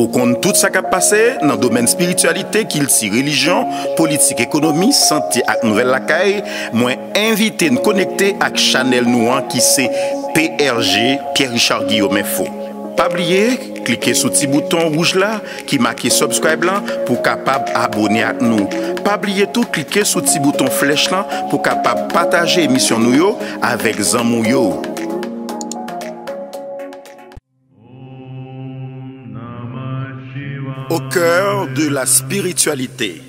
Ou kon tout sa kap pase nan domen spiritualite, kilti, religion, politik, ekonomi, santi ak nouvel lakay, mwen invite n konekte ak chanel nou an ki se PRG Pierre Richard Guillaume Fou. Pa blye, klike sou ti bouton rouj la ki make subscribe la pou kapab abone ak nou. Pa blye tou, klike sou ti bouton flech la pou kapab pataje emisyon nou yo avek zan moun yo. Au cœur de la spiritualité,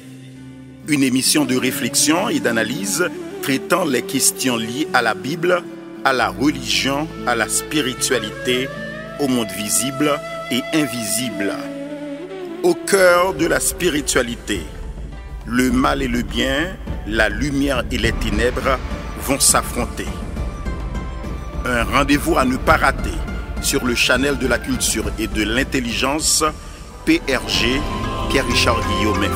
une émission de réflexion et d'analyse traitant les questions liées à la Bible, à la religion, à la spiritualité, au monde visible et invisible. Au cœur de la spiritualité, le mal et le bien, la lumière et les ténèbres vont s'affronter. Un rendez-vous à ne pas rater sur le channel de la culture et de l'intelligence PRG, Pierre-Richard Guillaume de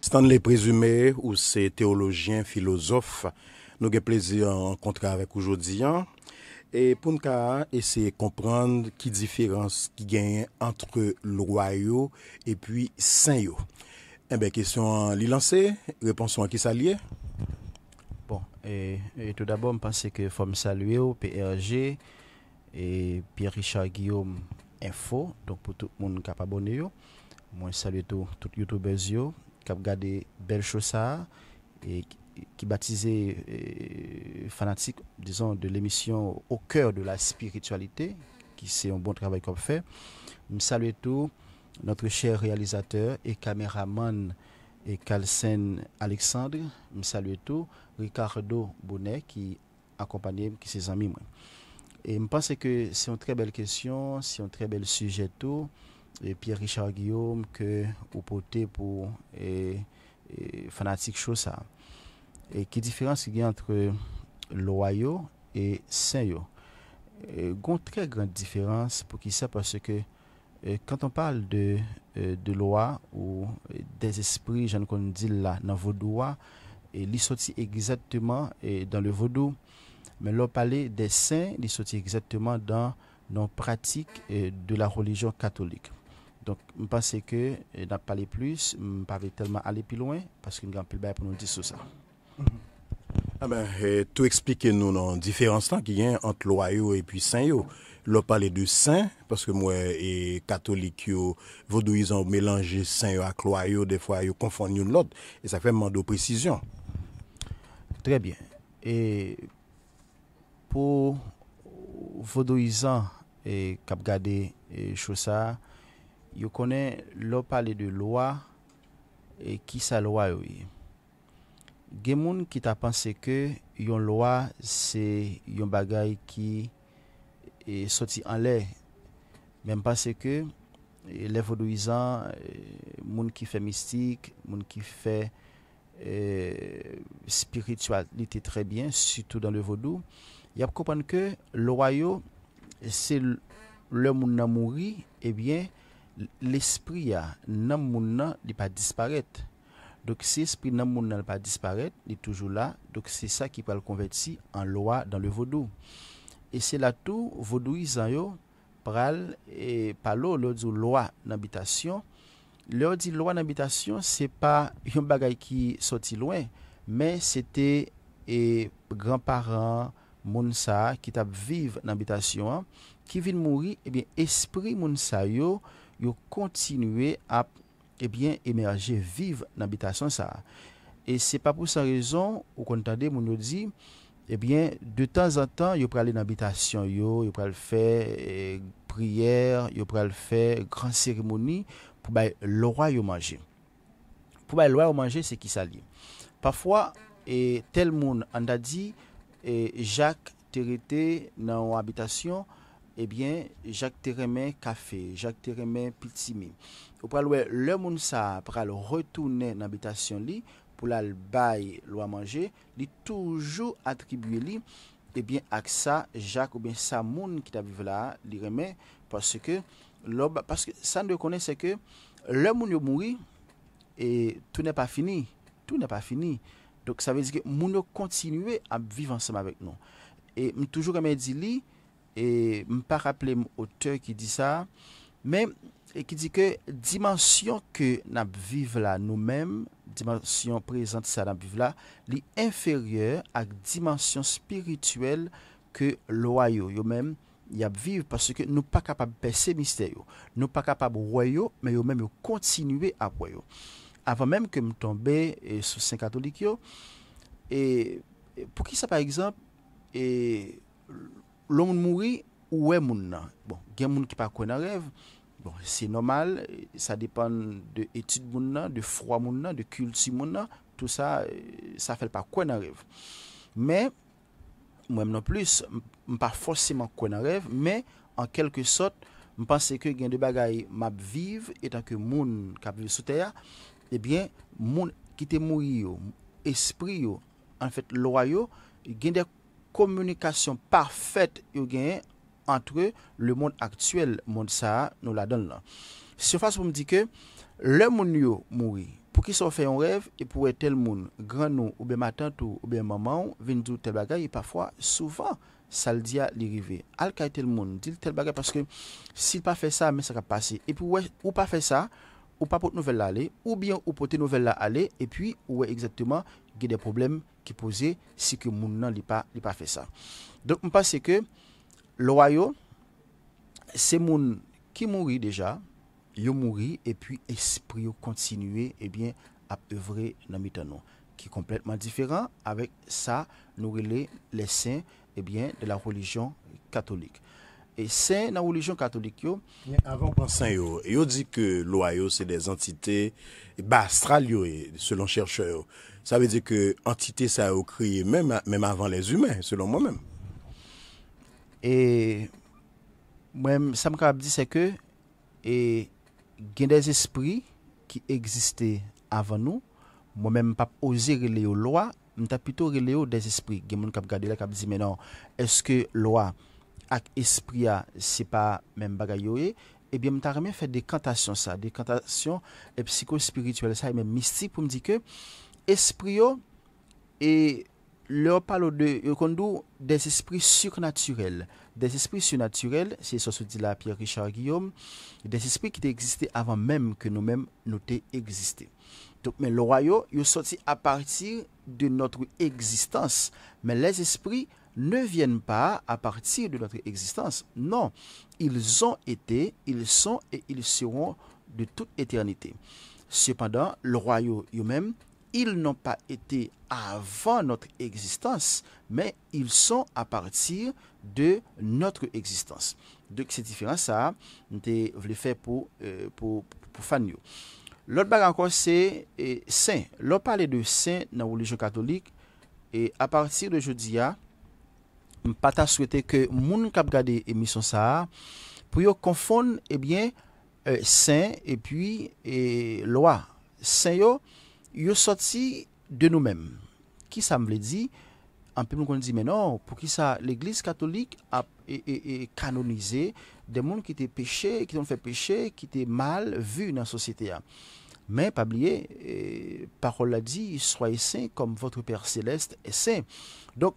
Stanley Présumé, ou ces théologiens philosophes nous avons plaisir à rencontrer avec aujourd'hui. Hein. Et pour nous essayer de comprendre qui différence qui gagne entre le royaume et puis saint yo. Eh bien, question à euh, l'y lancer, réponse à qui s'allier. Et, tout d'abord, je pense que faut me saluer au PRG et Pierre-Richard Guillaume Info, donc pour tout le monde qui a abonné. Moi, je salue tous les YouTubeurs qui ont regardé Belle Chose et qui baptisé euh, fanatique, disons, de l'émission Au cœur de la spiritualité, qui c'est un bon travail qu'on fait. Je salue tout notre cher réalisateur et caméraman et Calcène Alexandre, me salue tout, Ricardo Bonnet qui accompagne qui ses amis. Et je pense que c'est une très belle question, c'est un très bel sujet tout. Et Pierre-Richard Guillaume que vous portez pour et, fanatique chose ça. Et quelle différence il y a entre loyaux et saint Il y a une très grande différence pour qui ça parce que euh, quand on parle de euh, de loi ou euh, des esprits, j'en qu'on dit là, dans le et ils sont exactement euh, dans le vaudou. Mais le palais des saints, il sont exactement dans nos pratiques de la religion catholique. Donc, je pense que n'a pas parlé plus, je ne tellement aller plus loin parce qu'il y a un peu pour nous dire sur ça. Ah ben, tout expliquer nous dans différents temps qu'il y a entre loyaux et puis saint, lò pale de saint, paske mwen e katolik yo, vodouizan ou melange saint yo ak lwa yo, de fwa yo konfon yon lot, e sa fe mwando precizyon. Tre bien, e pou vodouizan, e kap gade e chosa, yo konen lò pale de lwa, e ki sa lwa yo. Gemoun ki ta panse ke, yon lwa se yon bagay ki est sorti en l'air. Même parce que les vaudouisants, gens qui fait mystique, gens qui fait spiritualité très bien, surtout dans le vaudou, il y a comprendre que le royaume, c'est le qui a et bien, l'esprit n'est pas disparaître. Donc si l'esprit n'a pas disparaître, il est toujours là. Donc c'est ça qui peut le convertir en loi dans le vaudou. E se la tou vodou izan yo pral e palo lor di loa nan bitasyon. Lor di loa nan bitasyon se pa yon bagay ki soti lwen. Men se te e granparen moun sa ki tap viv nan bitasyon. Ki vin mouri, e espri moun sa yo yo kontinwe ap e emerje viv nan bitasyon sa. E se pa pou sa rezon, ou kontade moun yo di... Ebyen, eh de tan an tan, yo prale nan bitasyon yo, yo prale fe eh, priyer, yo prale fe gran seremoni pou bay lorwa yo manje. Pou bay lorwa yo manje se ki sa li. Pafwa, tel moun an da di, jak terite nan wabitasyon, ebyen, jak terime kafe, jak terime piti mi. Yo prale we, le moun sa prale retoune nan bitasyon li... pou la l'bay lou a manje, li toujou atribuye li, ebyen ak sa, jak ou ben sa moun ki ta vive la, li reme, paske sa nou konen se ke, le moun yo mouri, e tou ne pa fini, tou ne pa fini. Dok sa vezi ke moun yo kontinuye ap vive ansama vek nou. E m toujou reme di li, e m pa rappele m ote ki di sa, men... e ki di ke dimansyon ke nan ap vive la nou men dimansyon prezant sa nan ap vive la li enferye ak dimansyon spirituel ke lo ay yo, yo men y ap vive parce ke nou pa kapab bese mister yo nou pa kapab woy yo, men yo men yo kontinue ap woy yo avan men ke m tombe eh, sou Seng Katolik yo pou ki sa par exemple eh, loun mouri ouwe moun nan bon, gen moun ki pa kwenarev Bon, se normal, sa depan de etit moun nan, de fwa moun nan, de kulti moun nan, tout sa, sa fel pa kwen arev. Men, mwen nan plus, m pa fwoseman kwen arev, men, an kelke sot, m panse ke gen de bagay map vive, etan ke moun kapive sou teya, ebyen, eh moun kite mou yo, espriyo, an fet loya yo, gen de komunikasyon parfet yo genye, antre le moun aktuel moun sa nou la don lan. Si yo fase pou m di ke, le moun yo mouri, pou ki sa ou fe yon rev, e pou we tel moun, gran nou ou be matant ou be maman, vin djou tel bagay, e pafwa soufan sal dia li rive. Al ka tel moun, dil tel bagay, paske si pa fe sa, men sa ka pase, e pou we ou pa fe sa, ou pa pot nou vel la ale, ou bien ou pot nou vel la ale, e pi ou we ekzatman, ge de problem ki pose, si ke moun non, nan li pa fe sa. Donk m pase ke, loyaux, c'est moun qui mourit déjà, yo mourit et puis esprit continue et eh bien à œuvrer dans mitan qui est complètement différent avec ça nous les saints et eh bien de la religion catholique. Et saints dans la religion catholique yo, avant penser yo, yo dit que loyaux c'est des entités astrales selon chercheurs. Ça veut dire que entité ça a créé même même avant les humains selon moi-même. E mwen sa m ka ap di se ke e gen des espri ki egziste avan nou, mwen men pap oze releyo lwa, mwen ta pito releyo des espri. Gen moun kap gade la kap di menan, eske lwa ak espri ya se pa men bagay yo e, ebyen eh m ta remen fè dekantasyon sa, dekantasyon e euh, psiko-spirituel sa, e men mistik pou m di ke espri yo e... leur parle de Kondo euh, des esprits surnaturels. Des esprits surnaturels, c'est ce que dit la Pierre Richard Guillaume, des esprits qui existaient avant même que nous-mêmes nous existé. Donc, mais le royaume, il est sorti à partir de notre existence. Mais les esprits ne viennent pas à partir de notre existence. Non, ils ont été, ils sont et ils seront de toute éternité. Cependant, le royaume lui-même, il n'on pa ete avan notre egzistans, men il son apartir de notre egzistans. De ki se difiran sa, mte vle fe pou euh, fan yo. Lot bagan kwa se, sen, lot pale de sen nan wou legion katolik, e apartir de jodi ya, m pata swete ke moun kap gade emisyon sa, pou yo konfon, e eh bien, euh, sen, e puis, eh, loa. Sen yo, yo sorti de nous-mêmes. Qui ça me le dit En peu on dit mais non, pour qui ça l'église catholique a canonisé des gens qui étaient péchés, qui ont fait péché, qui étaient mal vus dans la société. Hein. Mais pas oublier, eh, parole la dit, soyez saints comme votre Père céleste est saint. Donc,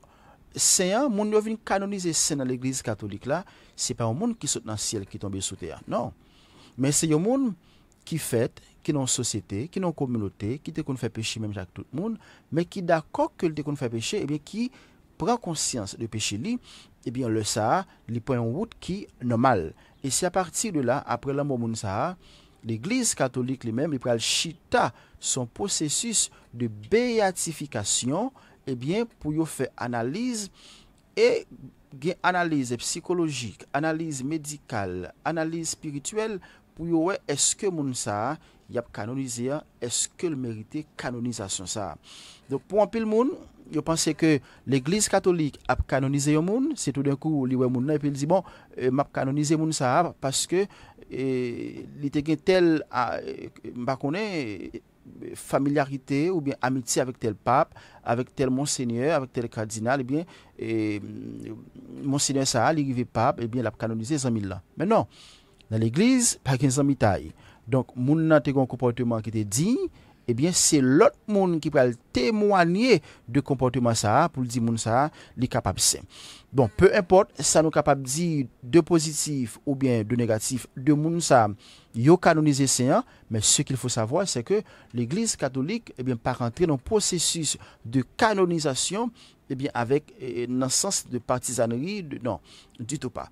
saint, hein, mon Dieu vient canoniser saint dans l'église catholique là, c'est pas un monde qui saute dans le ciel qui tombe sous terre. Non. Mais c'est un monde ki fèt, ki nan sòsété, ki nan komyonotè, ki te kon fè pechè mèm chak tout moun, mè ki d'akòk ke li te kon fè pechè, e bè ki pran konsyans de pechè li, e bè yon le sa, li pon yon wout ki nan mal. E si a patir de la, apre lan moun moun sa, l'eglise katolik li mèm, li pral chita, son posesus de beyatifikasyon, e bè pou yo fè analiz, e gen analiz psikologik, analiz medikal, analiz spirituel, yon, est-ce que moun sa yap est Est-ce que mérite ça sa. Pour un pile moun, yo pense que que l'Église catholique a canonisé moun, c'est tout d'un coup, li wè moun et puis il dit, bon, m'a euh, map kanonize moun sa que que, euh, tel, euh, a, telle familiarité ou bien amitié avec tel pape, avec tel monseigneur, avec tel cardinal, et bien, monseigneur ça, pape, et bien, l'a canonisé sans là. Mais non, dans l'église, pas qu'un sans Donc, moun nan te comportement qui était dit, eh bien, c'est l'autre monde qui peut témoigner de comportement ça pour dire moun ça, li capable Donc, Bon, peu importe, ça nous capable dire de positif ou bien de négatif de moun ça, yo canonisé hein, mais ce qu'il faut savoir c'est que l'église catholique eh bien pas rentrer dans le processus de canonisation eh bien, avèk nan eh, sens de patizaneri, non, ditou pa.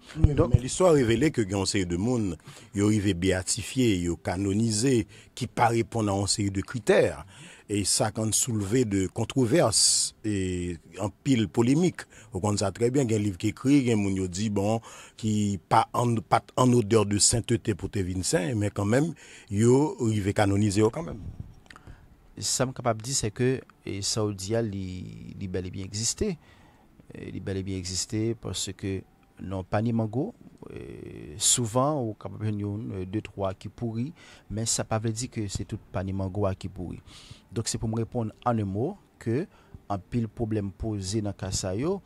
L'histoire révélé que yon sèri de moun, yon rivè beatifiè, yon kanonizè, ki parèpon nan sèri de kriter, e sa kan soulevé de kontrovers, en pile polémik. Ou kan sa trè bè, gen liv kèkri, gen moun yo di, bon, ki pat an odeur de sainteté pou te vin sè, men kan mèm, yon rivè kanonizè yo kan mèm. Sa m kapab di se ke e, saoudia li bel e biye egziste, e, li bel e biye egziste pwase ke non panimango, e, souvan ou kapab jen yon 2-3 akipouri, men sa pavle di ke se tout panimango akipouri. Dok se pou m repon ane mou ke an pil problem pouze nan kasa yo.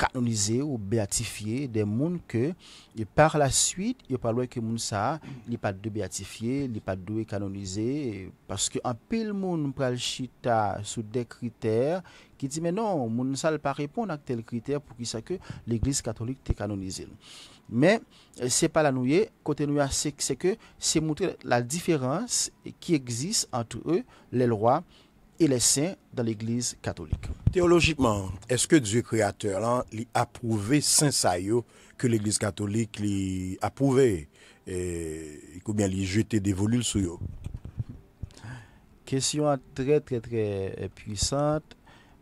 canoniser ou béatifier des mondes que et par la suite, il pas que moun ça, il pas de béatifier, il pas de canoniser parce que un pile monde pral chita sous des critères qui dit mais non, ne ça pas répondre à tel critère pour qui ça que l'église catholique te canonisée. Mais c'est pas la nouille, côté nous c'est que c'est montrer la différence qui existe entre eux les lois et les saints dans l'Église catholique. Théologiquement, est-ce que Dieu créateur a approuvé Saint Sayo que l'Église catholique a approuvé et combien il jeté des volules sur eux Question très très très euh, puissante,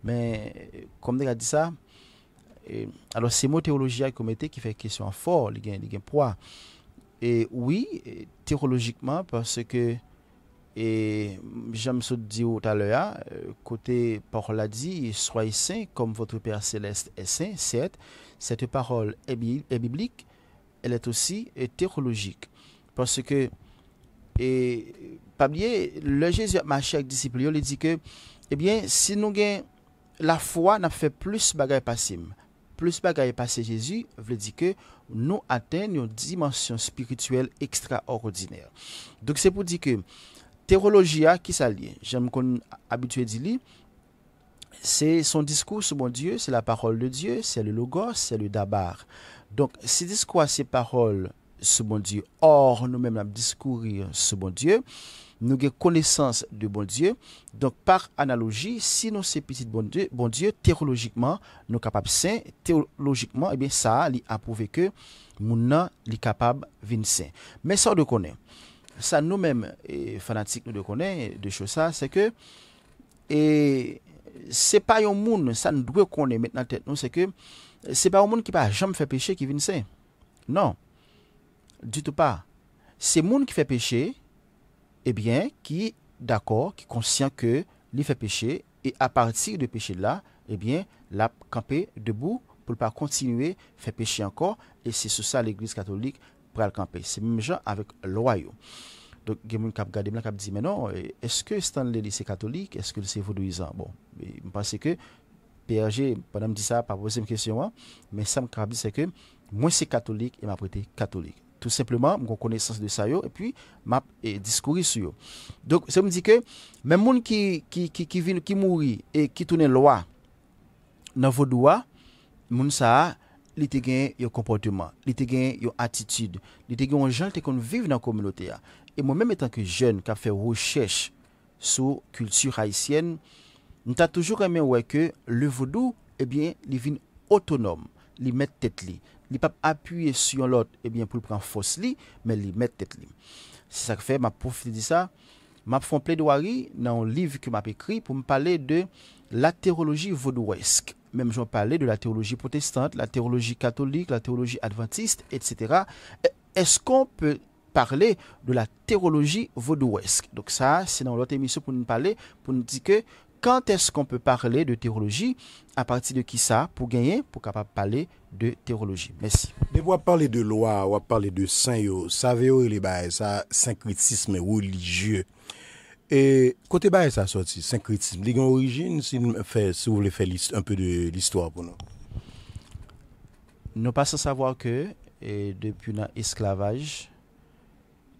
mais comme on dit ça, alors c'est mot théologie qui fait question fort, il y un poids. Et oui, théologiquement, parce que et j'aime ce dire tout à l'heure, euh, côté Paul a dit, soyez saints comme votre Père céleste est saint, certes, cette parole est biblique, elle est aussi théologique. Parce que, et, pas le Jésus ma avec disciple, il dit que, eh bien, si nous avons la foi, n'a fait plus de passim Plus bagaille passé Jésus, veut dire que nous atteignons une dimension spirituelle extraordinaire. Donc, c'est pour dire que, Théologie, ah, qui s'allie. J'aime qu'on habitué à c'est son discours sur bon Dieu, c'est la parole de Dieu, c'est le logos, c'est le dabar. Donc, si discours, ces paroles sur bon Dieu, or nous-mêmes, nous discourir sur bon Dieu, nous avons connaissance de bon Dieu. Donc, par analogie, si nous sommes petits bon Dieu, bon Dieu, théologiquement, nous capables saints, théologiquement, et eh bien, ça, il a prouvé que nous sommes capables de Mais ça, on le connaît ça nous-mêmes, fanatiques, nous le connaissons, de choses c'est que, et c'est pas un monde, ça nous doit connaître maintenant tête nous, c'est que, c'est pas un monde qui pas jamais fait péché qui vient saint. Non. Du tout pas. C'est monde qui fait péché, eh bien, qui, d'accord, qui conscient que lui fait péché, et à partir de péché là, eh bien, l'a campé debout pour ne pas continuer à faire péché encore. Et c'est sur ça l'Église catholique pral camper c'est même gens avec loyaux donc il y a gardé dit mais non est-ce que Stanley lycée catholique est-ce que c'est ans bon je pense que PRG pendant me dit ça pas une question hein, mais ça me dit c'est que moi c'est catholique et m'a prêté catholique tout simplement mon connaissance de ça et puis m'a eh, discours sur donc ça me dit que même monde qui qui qui qui vit qui mourit et qui tournait loi dans vaudoua monde ça li te gen yon kompote man, li te gen yon atitude, li te gen yon jan te kon vive nan komilote ya. E moun menm etan ke jen kap fe rouchech sou kultu khaissyen, nou ta toujou remen wè ke le vodou, ebyen, li vin otonom, li met tet li, li pap apuyye su yon lot, ebyen, pou l pran fos li, men li met tet li. Se sa kfe, map poufili di sa, map fon ple dwari nan yon liv ki map ekri pou m pale de laterologi vodouesk. même vais parler de la théologie protestante, la théologie catholique, la théologie adventiste, etc. Eh, est-ce qu'on peut parler de la théologie vaudouesque Donc ça, c'est dans l'autre émission pour nous parler, pour nous dire que quand est-ce qu'on peut parler de théologie, à partir de qui ça, pour gagner, pour capable parler de théologie. Merci. Mais on parler de loi, on va parler de saint, savez bah, ça les dire ça religieux. E kote ba e sa soti, synkritisme, li gen orijine, se vou lè fè un pè de l'histoire pou nou? Nou pasan sa vwa ke, depi nan esklavaj,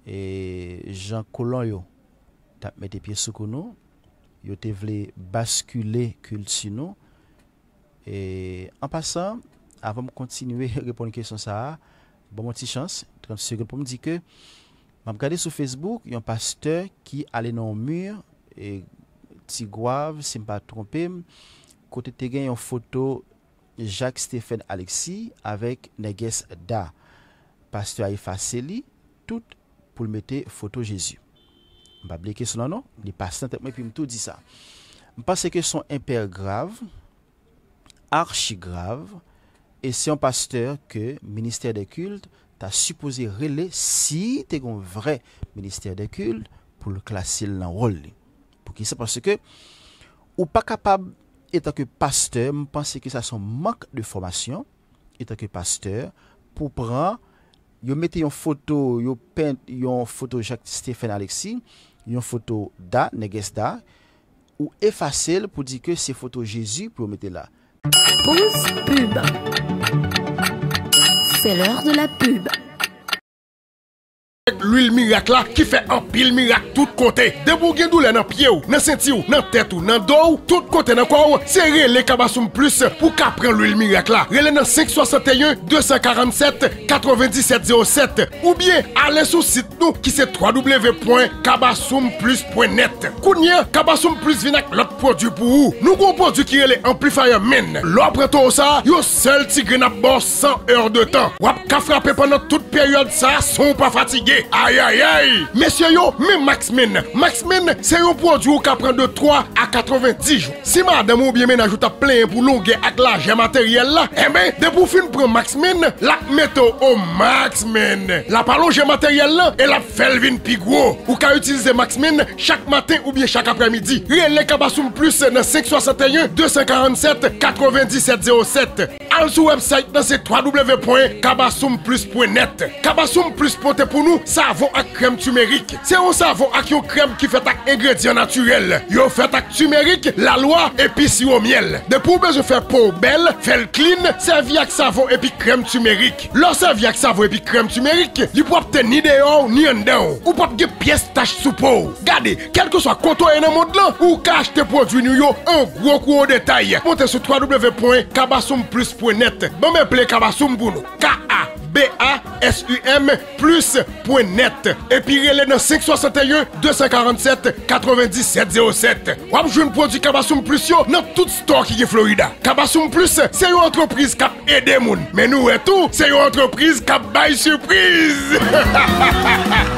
e jan kolon yo tap mette piye sou kon nou, yo te vle baskule kul si nou, e an pasan, avan m kontinwe repon kèson sa a, bon mouti chans, 30 segoun pou m di ke, Mam gade sou Facebook, yon pasteur ki ale nan mure, ti gwav, se mpa trompem, kote te gen yon foto Jacques-Stéphane Alexis avek neges da pasteur Haifa Sely, tout pou l mette foto Jésus. Mpa bleke sou nan nan, ni pasteur, tep mwen pi mto di sa. Mpa se ke son imper grave, archi grave, e se yon pasteur ke minister de kulte ta suppose rele si te kon vre minister de kul pou l klasil nan rol li. Pou ki se panse ke ou pa kapab etan ke pasteur, m panse ke sa son mank de formasyon etan ke pasteur, pou pran yo mette yon foto, yo pente yon foto Jacques-Stéphane Alexis, yon foto da, neges da, ou efase l pou di ke se foto Jésus pou yo mette la. c'est l'heure de la pub. l'il mirak la ki fe empil mirak tout kote. Debo gen do le nan pie ou, nan senti ou, nan tet ou, nan do ou, tout kote nan kwa ou, se rele Kabasum Plus pou ka pren l'il mirak la. Rele nan 561-247-90707 ou bien ale sou sit nou ki se www.kabasumplus.net Kou nye, Kabasum Plus vin ak lot prodju pou ou. Nou kon prodju ki rele Amplifier Men. Lo preto sa, yo sel ti gren ap bo 100 er de tan. Wap ka frape panan tout peryode sa, son pa fatige. Ay, ay, ay! Mesye yo, me Maxmin. Maxmin, se yo prodjou ka pren de 3 eh a 90 jou. Si ma demou biye men ajouta plen pou lounge ak la gemateriel la, e men, de pou fin pren Maxmin, lak meto o Maxmin. La palo gemateriel la, e lak felvin pi gwo. Ou ka utilize Maxmin, chak maten ou biye chak apremidi. Rile Kabasum Plus na 561-247-90707. Al sou website nan se www.kabasumplus.net. Kabasum Plus pote pou nou, sa, savon à crème turmeric. C'est un savon à une crème qui fait des ingrédients naturels. Yo fait avec turmeric, la loi, épices au miel. De pour je faire peau belle, faire clean, servi avec savon et puis crème turmeric. L'on servi avec savon et puis crème turmeric, il pas être ni dehors ni en dehors. Ou pas des pièces tâches sous peau. Gardez, quel que soit côtoyé dans le monde là, ou cache tes produits York un gros coup au détail. Montez sur www.kabasumplus.net Bon, me plaît Kabassoum pour nous. K.A. B-A-S-U-M plus point net. Et puis, est dans 561 247 9707. Wap je un produit Kabassoum Plus dans tout store qui est Florida. Kabassoum Plus, c'est une entreprise qui aide les gens. Mais nous et tout, c'est une entreprise qui bail surprise.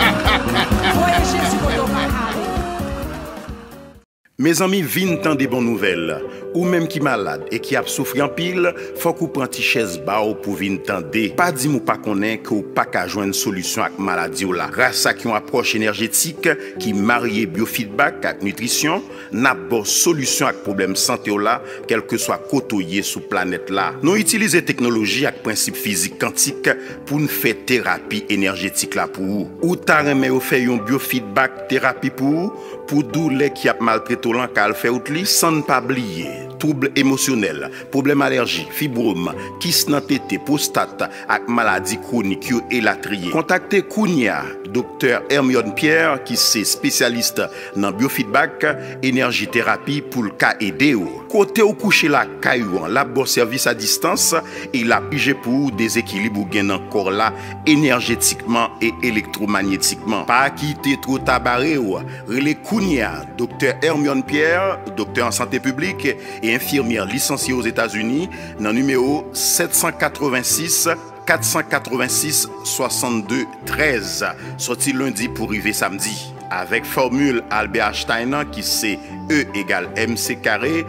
Mes amis, vint tant des bonnes nouvelles. Ou menm ki malad e ki ap soufri anpil, fok ou pranti ches ba ou pou vin tende. Pa di mou pa konen ki ou pa ka jwen solusyon ak maladi ou la. Rasa ki yon aproche enerjetik ki marye biofeedback ak nutrisyon, nap bo solusyon ak problem sante ou la, kelke swa kotoye sou planet la. Non itilize teknologi ak prinsip fizik kantik pou nou fe terapi enerjetik la pou ou. Ou ta reme ou fe yon biofeedback terapi pou ou, pou dou le ki ap malpreto lan ka alfeout li, san pa bliye. live. trouble emosyonel, problem alerji, fibrom, kis nan tete postat ak maladi kronik yo elatriye. Kontakte Kounia Dr. Hermione Pierre, ki se spesyaliste nan biofeedback enerjiterapi pou lka ede yo. Kote ou kouche la, ka yo an labo servis a distans e la pije pou ou dezekilib ou gen an kor la enerjetikman e elektromagnetikman. Pa ki te trotabare yo, rele Kounia Dr. Hermione Pierre, doktor an sante publik, e infirmière licenciée aux États-Unis dans le numéro 786 486 62 13, sorti lundi pour arriver samedi. Avec formule Albert Einstein qui c'est E égale MC carré,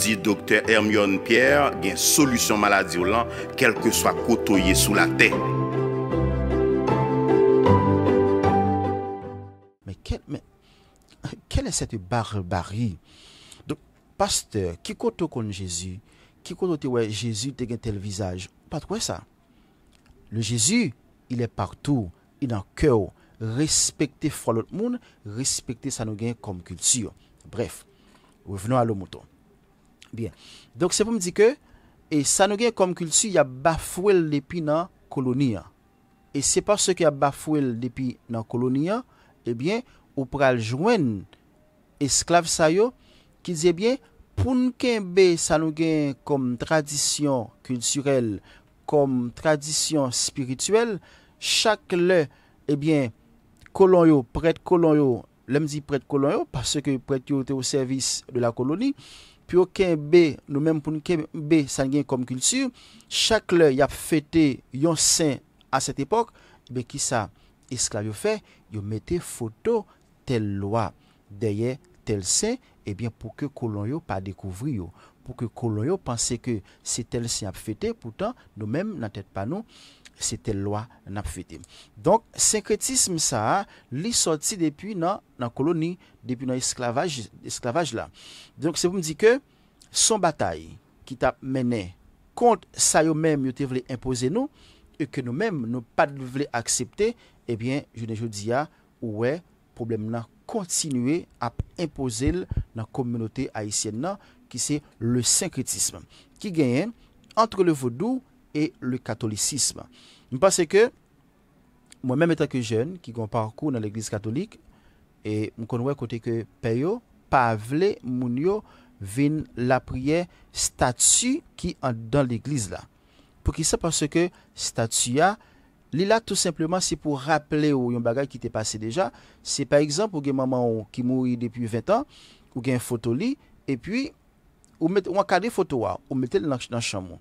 dit docteur Hermione Pierre une solution maladie au lent, quel que soit côtoyé sous la terre. Mais, mais quelle est cette barbarie Pasteur, ki koto kon jesu, ki koto te wè jesu te gen tel vizaj, pat wè sa? Le jesu, ilè partou, ilan kèw, respekte folot moun, respekte sanogen kom kültsu yo. Bref, revenon alo mouton. Bien, donk se pou m di ke, e sanogen kom kültsu ya bafouel depi nan koloniyan. E se pas se ki ya bafouel depi nan koloniyan, e eh bien, ou pral jwen esklav sayo, Ki dize bien, pou nken be sa nou gen kom tradisyon kulturel, kom tradisyon spirituel, chak le, e bien, kolon yo, pret kolon yo, lem di pret kolon yo, parce ke pret yo te ou servis de la koloni, pi yo ken be, nou men pou nken be sa gen kom kultur, chak le, ya fete yon sen a set epok, be ki sa, eskla yo fe, yo mete foto tel loa, deye tel sen, Ebyen eh pou ke kolon yo pa dekouvri yo, pou ke kolon yo panse ke se tel si ap fete, poutan nou mem nan tet pa nou se tel lwa nan ap fete. Donk, senkretisme sa li soti depi nan koloni, depi nan esklavaj la. Donk, se pou mdi ke son batay ki tap mene kont sa yo mem yote vle impose nou, e ke nou mem nou pa vle aksepte, ebyen eh jounen joudiya ouwe problem nan kontinue ap impose l, nan komunote haisyen nan, ki se le synkretisme, ki gen entre le vodou e le katolikisme. Mwen pase ke, mwen men metan ke jen, ki gon parkou nan l'Eglise Katolik, e mwen konwe kote ke peyo, pavle moun yo, vin la priye statu ki an dan l'Eglise la. Pou ki se parce ke statu ya, li la tout simplement se pou rappele ou yon bagay ki te pase deja, se par exemple ou gen maman ou ki mouri depi 20 an, ou une photo li et puis ou met ou photo ou mettez dans dans chambre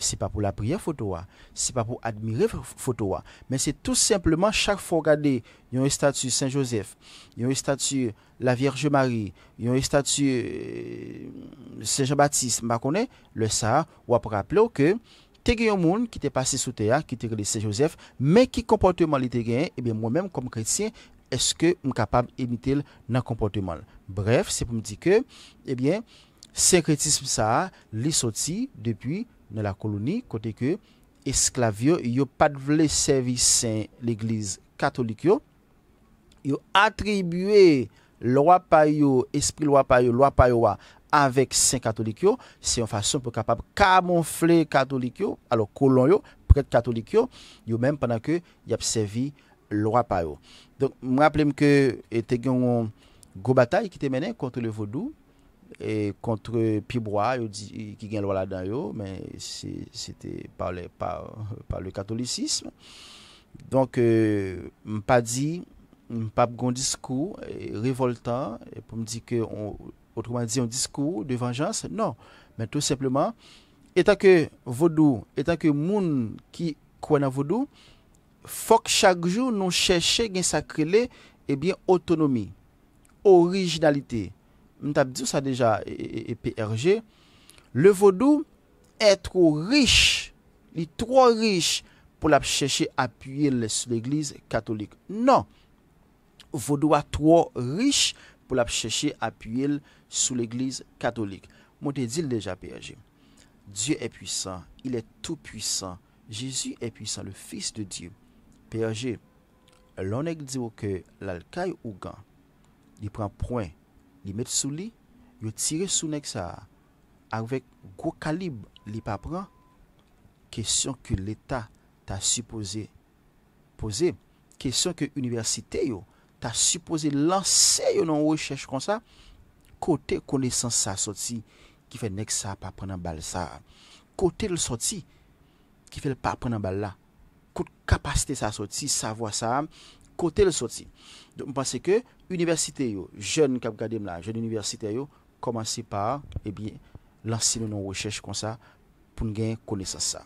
c'est pas pour la prière photo ce c'est pas pour admirer photo mais c'est tout simplement chaque fois regarder une statue Saint Joseph une statue la Vierge Marie une statue euh, Saint Jean-Baptiste Vous connaît le ça ou pour rappeler que vous avez yon moun qui sont passé sous terre qui te Saint Joseph mais qui comportement mal et bien moi-même comme chrétien eske m kapab imite l nan kompote man. Bref, se pou m di ke, ebyen, se kretis m sa a, li soti depi nan la koloni, kote ke esklavyo, yo pat vle servi sen l'eglize katolik yo, yo atribue lwa payo, espri lwa payo, lwa payowa, avek sen katolik yo, se yon fasyon pou kapab kamonfle katolik yo, alo kolon yo, pret katolik yo, yo menm panak yo, yap servi, loi Donc, je rappelle que c'était une grande bataille qui était menée contre le vaudou et contre Pibrois, qui gagne loi là-dedans, mais c'était par, par, le catholicisme. Donc, je euh, pas dit, pas un discours eh, révoltant pour me dire que, autrement dit, un discours de vengeance. Non, mais tout simplement, étant que vaudou, étant que monde qui croit en vaudou, Fok chakjou nou chèche gen sakrele, ebyen otonomi, orijinalite. Mwen tap diyo sa deja e, e, e, e PRG. Le vodou e tro riche, li tro riche pou lap chèche apuyel sou l'Eglise Katolik. Non, vodou a tro riche pou lap chèche apuyel sou l'Eglise Katolik. Mwen te diyo deja PRG. Diyo e pwisan, il e tou pwisan, jizu e pwisan, le fils de Diyo. PRG, lonek diwo ke lalkay ou gan, li pran prwen, li met sou li, yo tire sou nek sa, avèk gwo kalib li pa pran, kesyon ke l'Etat ta suppose pose, kesyon ke universite yo, ta suppose lanse yo nan wèchech kon sa, kote kone san sa soti, ki fe nek sa pa pran an bal sa, kote l soti, ki fe le pa pran an bal la, pou kapasite sa sot si, sa vwa sa am, kote le sot si. Mpase ke, universite yo, jen kap gade mla, jen universite yo, komanse pa, ebi, eh lansin nou nou rechèche kon sa, pou ngen kone sa sa.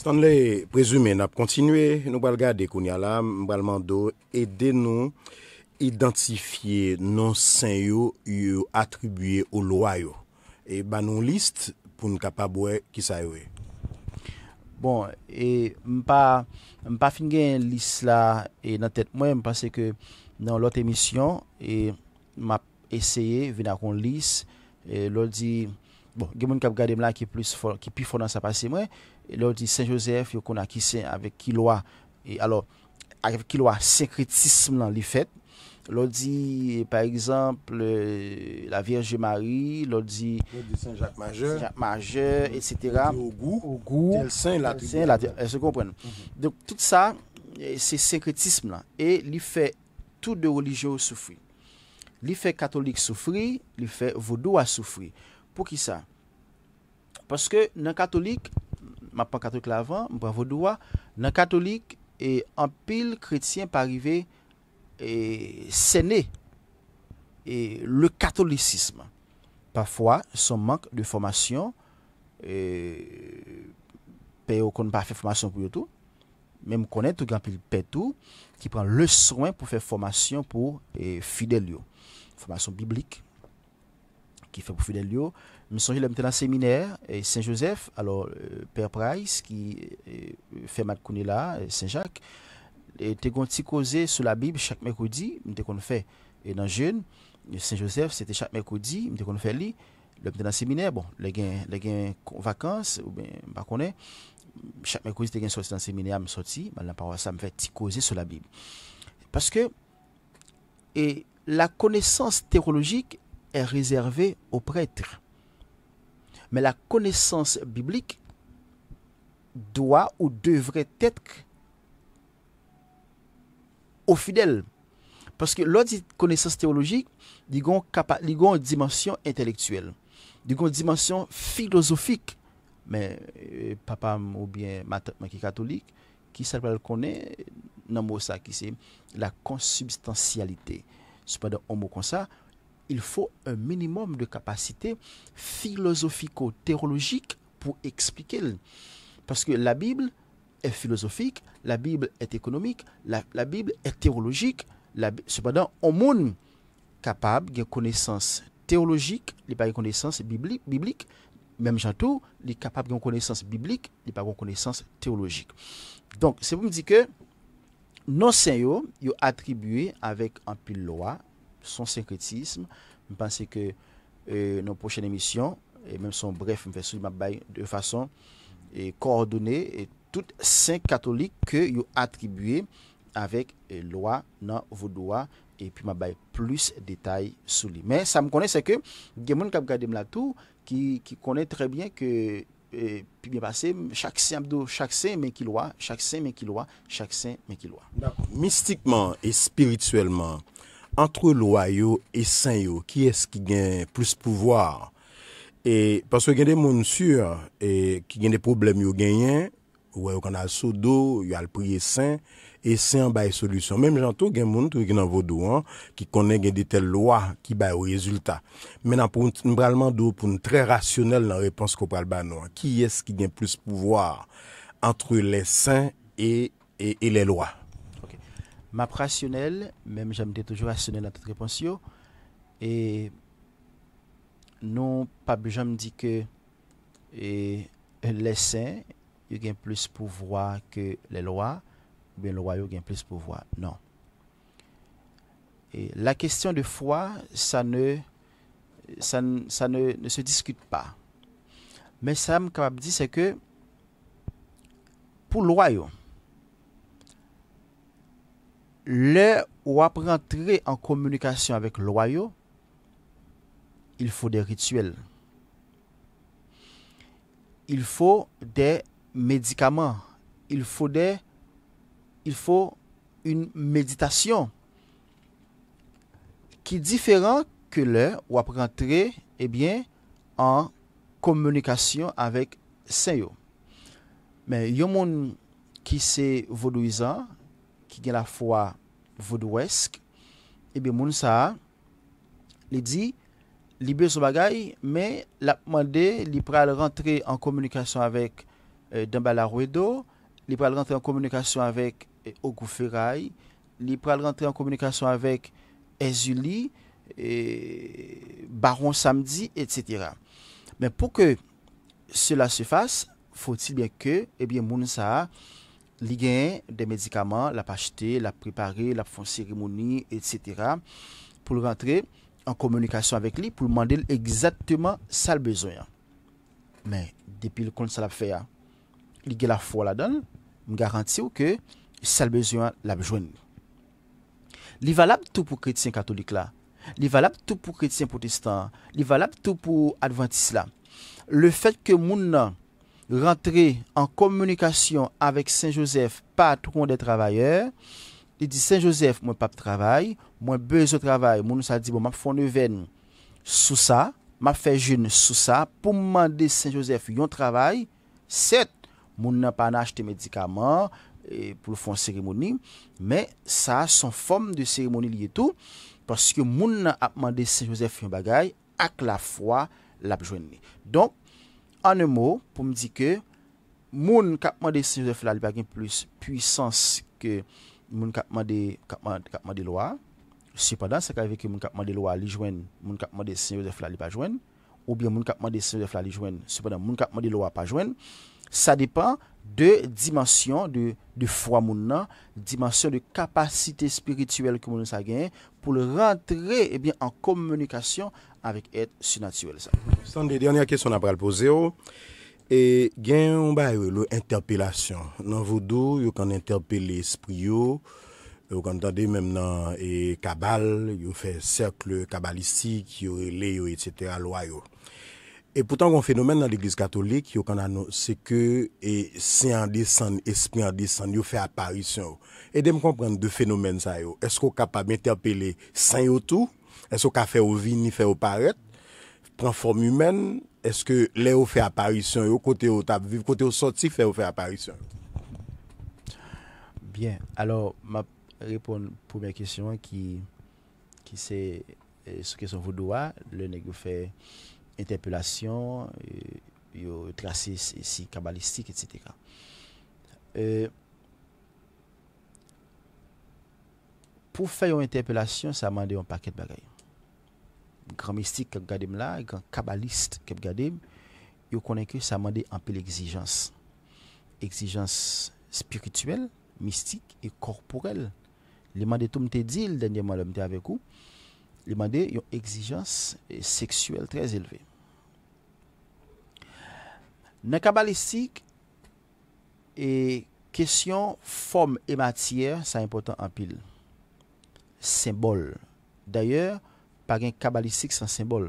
Stanle, prezume, nap kontinwe, nou bal gade kon yala, mbal mando, ede nou identifiye nou sen yo, yo atribuye ou loa yo. E ba nou list pou n kapabwe ki sa yo e. Bon, e m pa fin gen lise la e nan tet mwen, m pase ke nan lote emisyon e m ap eseye vina kon lise. E lor di, bon, gen moun kap gade m la ki pi fonan sa pase mwen, e lor di Saint-Joseph yo kon akise avek ki lwa e, sekretisme nan li fet. Lodi, par exemple, euh, la Vierge Marie, lodi Saint-Jacques-Majeur, etc. Lodi Ogu, Saint-Latouille. Est-ce que vous comprenez? Mm-hmm. Tout ça, c'est synkretisme. Et l'effet tout de religieux souffrit. L'effet katholique souffrit, l'effet vaudois souffrit. Pour qui ça? Parce que non-katholique, m'a pas katholique l'avant, m'a pas vaudois, non-katholique est un pile chrétien parivé et né et le catholicisme. Parfois, son manque de formation, et, qu'on pas fait formation pour tout, même connaître tout grand pile tout, qui prend le soin pour faire formation pour Fidelio, Formation biblique qui fait pour fidèles. Je me mettre dans le séminaire Saint-Joseph, alors euh, Père Price qui euh, fait Matkounila, Saint-Jacques. Et t'es qu'on causé sur la Bible chaque mercredi, t'es qu'on fait. Et dans le jeûne, Saint-Joseph, c'était chaque mercredi, t'es qu'on fait lit. Le dans le séminaire, bon, les gens les des vacances, ou bien, pas bah, qu'on est. Chaque mercredi, t'es qu'on sorti dans le séminaire, me sorti, ben, la parole, ça me fait causer sur la Bible. Parce que, et la connaissance théologique est réservée aux prêtres. Mais la connaissance biblique doit ou devrait être aux fidèles. Parce que l'autre connaissance théologique, il y a une dimension intellectuelle, il une dimension philosophique. Mais euh, papa ou bien ma tante qui est catholique, qui s'appelle connaît dans mot ça qui c'est la consubstantialité. Cependant, un mot comme ça, il faut un minimum de capacité philosophico-théologique pour expliquer. Parce que la Bible, est philosophique, la Bible est économique, la, Bible est théologique. La, cependant, on monde capable de connaissances théologiques, il n'y a pas de connaissances bibliques, biblique, même Jean tout, il est capable de connaissances biblique il n'y a pas de connaissances théologiques. Donc, c'est pour me dire que nos seigneurs ont attribué avec un pile loi, son syncrétisme. Je pense que euh, nos prochaines émissions, et même son bref, je vais de façon et coordonnée et tout saint katholik ke yo atribuye avek euh, loa nan vod loa e pi mabaye plus detay sou li. Men, sa m konen se ke, gen moun kab kade m la tou, ki konen tre bie ke, euh, pi mien pase, chak saint m do, chak saint men ki loa, chak saint men ki loa, chak saint men ki loa. Bako, mistikman e spirituelman, antre loa yo e saint yo, ki es ki gen plus pouvoir? E, paske gen de moun sur, e ki gen de problem yo gen yen, Ouwe yo kan al so do, yo al priye sè, e sè an baye solusyon. Mèm jan tou gen moun tou gen an vodou an, ki konen gen de tel loa, ki baye ou rezultat. Mènan pou nou pralman do, pou nou trè rasyonel nan repons ko pralman nou an, ki es ki gen plus pouvoar antre le sè e, e, e le loa. Map rasyonel, mèm jan mde toujou rasyonel an tet repons yo, e nou pa bejan mdi ke e le sè an, y a plus pouvoir que les lois, ou bien le royaume gagne plus pouvoir. Non. la question de foi, ça ne, ça, ne, se discute pas. Mais ça me dit c'est que pour le royaume, le ou après entrer en communication avec le royaume, il faut des rituels. Il faut des Medikaman, il fode, il fode un meditasyon ki diferan ke le ou ap rentre eh en komunikasyon avèk sen yo. Men, yon moun ki se vodouizan, ki gen la fwa vodouèsk, ebe moun sa, li di, li bezou bagay, men, lakman de, li pral rentre an komunikasyon avèk, Euh, Dambal Arwedo, li pral rentre en komunikasyon avèk euh, Ogou Feray, li pral rentre en komunikasyon avèk Ezuli, euh, Baron Samdi, etc. Men pou ke sè la se fasse, fò ti bè ke, e bè moun sa, li gen de medikaman, la pachete, la preparè, la fon sérimouni, etc. pou rentre en komunikasyon avèk li, pou mandèl exatèman sal bezoyan. Men, depi l kon sa la fè ya, li gen la fwo la don, m garanti ou ke sal bezon la bejwen. Li valap tout pou kretien katolik la, li valap tout pou kretien protestant, li valap tout pou adventis la. Le fet ke moun nan rentre en komunikasyon avek Saint Joseph patron de travayor, li di Saint Joseph mwen pap travay, mwen bezon travay, moun sa di mwen bon, fwone ven sou sa, mwen fwe jen sou sa, pou mwande Saint Joseph yon travay, set, Moun nan pa nan achete medikaman e, pou fon seremoni. Men sa son fom de seremoni li etou. Paske moun nan apman de Saint Joseph yon bagay ak la fwa lapjwen ni. Donk, ane mou pou m di ke moun kapman de Saint Joseph la li bagay plus pwisans ke moun kapman de kapman de loa. Supandan se ka veke moun kapman de loa li jwen, moun kapman de Saint Joseph la li pa jwen. Ou bien moun kapman de Saint Joseph la li jwen, supandan moun kapman de loa pa jwen. Sa depan de dimensyon de fwa moun nan, dimensyon de kapasite spirituel kou moun sa gen, pou le rentre eh en komunikasyon avik oh. et sinatuel sa. San de dernye a kesyon apre alpoze yo, gen yon ba yo, lo interpelasyon. Nan vodo, yo kan interpele espri yo, yo kan tande menm nan eh, kabal, yo fe serkle kabalistik, yo le yo, etsetera, lo yo. Et pourtant, yon fenomen nan l'Eglise katholik, yon kan anons, e se ke se yon disan, espri yon disan, yon fe aparisyon. Et dem kompren de fenomen sa yo. Esko ka pa mwen terpele san yon tou? Esko ka fe yon vin ni fe yon paret? Pren form yon men, eske le yon fe aparisyon, yon kote yon tab, yon kote yon soti fe yon fe aparisyon? Bien. Alors, ma repon pou mwen kisyon ki se, se kese yon vodoua, le negou fe Interpelasyon, euh, yo trase si kabalistik, etc. Euh, Pou fè yon interpelasyon, sa mande yon paket bagay. Gran mistik kem gade m la, gran kabalist kem gade m, yo konenke sa mande anpe l'exijans. Eksijans spirituel, mistik, e korporel. Le mande toum te di, le denye mande te avekou, Li mande, yon exijans eh, seksuel trez elve. Nan kabalistik, e eh, kesyon form e matyer sa impotant an pil. Sembol. D'ayor, par gen kabalistik san sembol.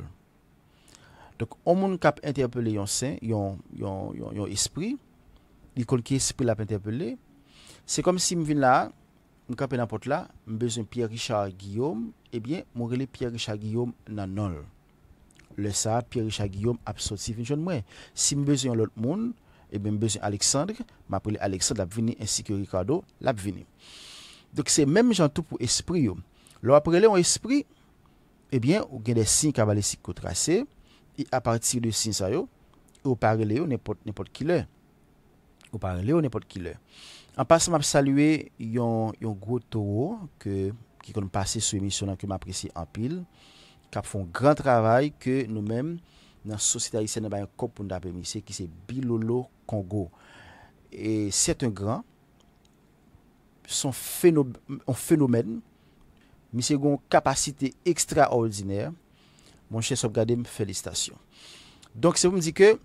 Dok, o moun kap interpele yon esprit, li kon ki esprit la pe interpele, se kom si m vin la, Mbezen Pierre-Richard Guillaume, ebyen mbezen Pierre-Richard Guillaume nan nol. Le sa, Pierre-Richard Guillaume, apsosif, mbezen joun mwen. Si mbezen lout moun, ebyen mbezen Alexandre, mbezen Alexandre l'apveni, ensi ki Ricardo l'apveni. Dok se menm jantou pou espri yon. Lo apveni yon espri, ebyen ou gen de sin kabale si koutrase, e a partir de sin sayo, ou pareli yon, nepot ki lè. Ou pareli yon, nepot ki lè. Anpase m ap salue yon gro toro ki kon pase sou emisyonan ki m apresye anpil kap fon gran travay ke nou men nan sosyta yise ne bayan kop pou nda ap emisyen ki se Bilolo, Kongo. E seten gran, son fenomen, misye goun kapasite ekstra ordiner, moun chen sop gade m felistasyon. Donk se pou m dike,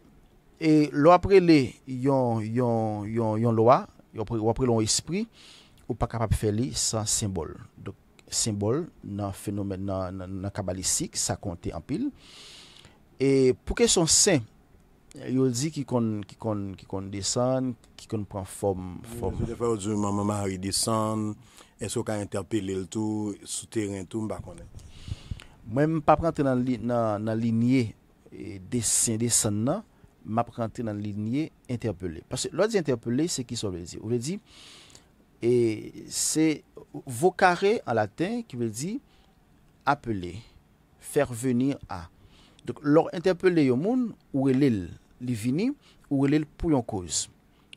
e lo aprele yon loa, wapre lon espri, ou pa kapap fe li sa simbol. Dok simbol nan fenomen nan kabalistik, sa konti an pil. E pou kesyon sen, yo di ki kon desen, ki kon pran form. Fote fè ou di manmanman ari desen, esko ka interpile l tou, sou teren tou, mba konen? Mwen mpa prante nan linye desen nan, e map kante nan linye, interpele. Pasè, lò di interpele, se ki so vè di. Ou vè di, se vò kare an laten, ki vè di, apele, fèr venir a. Donc, lò interpele yon moun, ou vè lè lè, li vini, ou vè lè lè pou yon koz.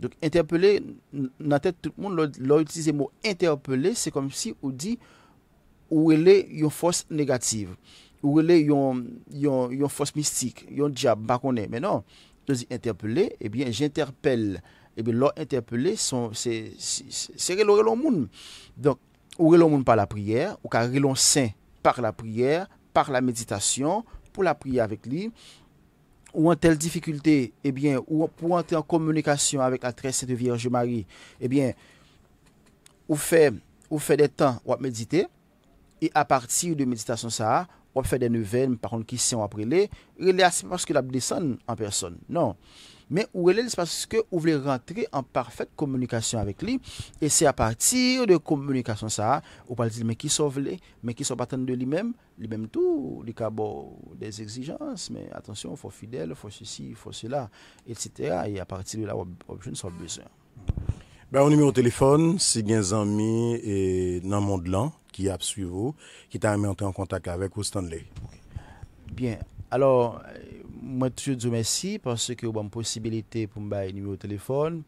Donc, interpele, nan tèt tout moun, lò yotize mò interpele, se kom si ou di, ou vè lè yon fòs negatif, ou vè lè yon fòs mistik, yon diab, bakonè, menon, interpeller eh bien, j'interpelle. Eh bien, l'interpeller interpellé, c'est le monde. Donc, ou le monde par la prière, ou car saint par la prière, par la méditation, pour la prière avec lui, ou en telle difficulté, eh bien, ou pour entrer en communication avec la très sainte Vierge Marie, eh bien, ou fait, ou fait des temps, ou méditer, et à partir de méditation ça, Wop fè dene ven, par kont ki si yon apre le, yon le asimans ki la blesan an person, non. Men ouwele, se paske ou vle rentre an parfète komunikasyon avèk li, e se apatir de komunikasyon sa, ou pal di men ki so vle, men ki so paten de li men, li men tou, li ka bo des exijans, men atensyon, fò fidel, fò sisi, fò sila, etc. E apatir la wop joun so bezè. Ben, ou nime ou telefon, si gen zanmi nan mond lan, ki ap suivou, ki ta remente an kontak avek ou standle. Bien, alor, mwen toujou djou mwensi, pwase ke ou bwam posibilite pou mbaye nime ou telefon,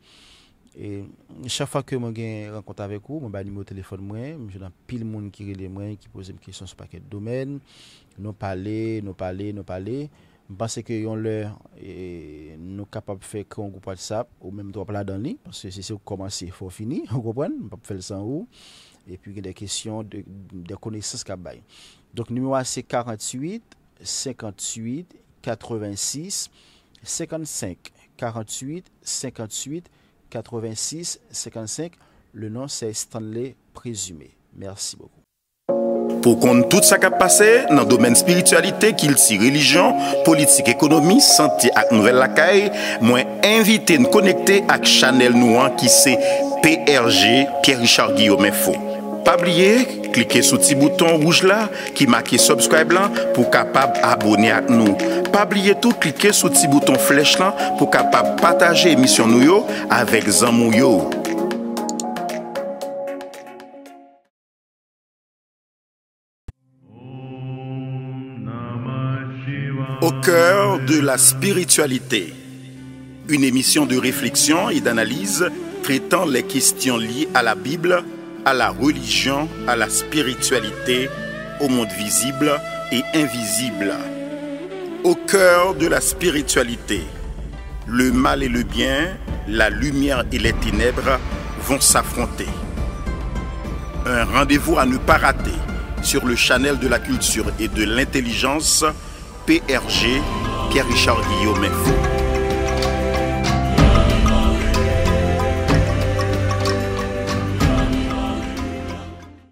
e, chafak ke mwen gen an kontak avek ou, mwen bwane nime ou telefon mwen, mwen jwena pil moun ki rele mwen, ki pose mw kresyon sou paket domen, nou pale, nou pale, nou pale, mw pase ke yon lè, nou kapap fèk an goupal sap, ou mwen mdwap la dan li, se se ou komansi fò fini, an goupan, mwen pap fèl san ou, et puis il y a des questions de, de connaissances kabay. Donc numéro c'est 48 58 86 55 48 58 86 55 le nom c'est Stanley présumé. Merci beaucoup. Pour qu'on tout ça qui a passé dans le domaine spiritualité, qu'il si religion, politique, économie, santé et nouvelle lacaille, moi invité à connecter avec Chanel Nouan qui c'est PRG Pierre-Richard Guillaume Info. Pas cliquez sur sur petit bouton rouge là qui marque subscribe pour capable abonner à nous. Pas pas tout cliquez sur ce petit bouton flèche là pour capable partager l'émission avec avec avek Au cœur de la spiritualité, une émission de réflexion et d'analyse traitant les questions liées à la Bible à la religion, à la spiritualité, au monde visible et invisible. Au cœur de la spiritualité, le mal et le bien, la lumière et les ténèbres vont s'affronter. Un rendez-vous à ne pas rater sur le channel de la culture et de l'intelligence, PRG, Pierre-Richard Guillaume Info.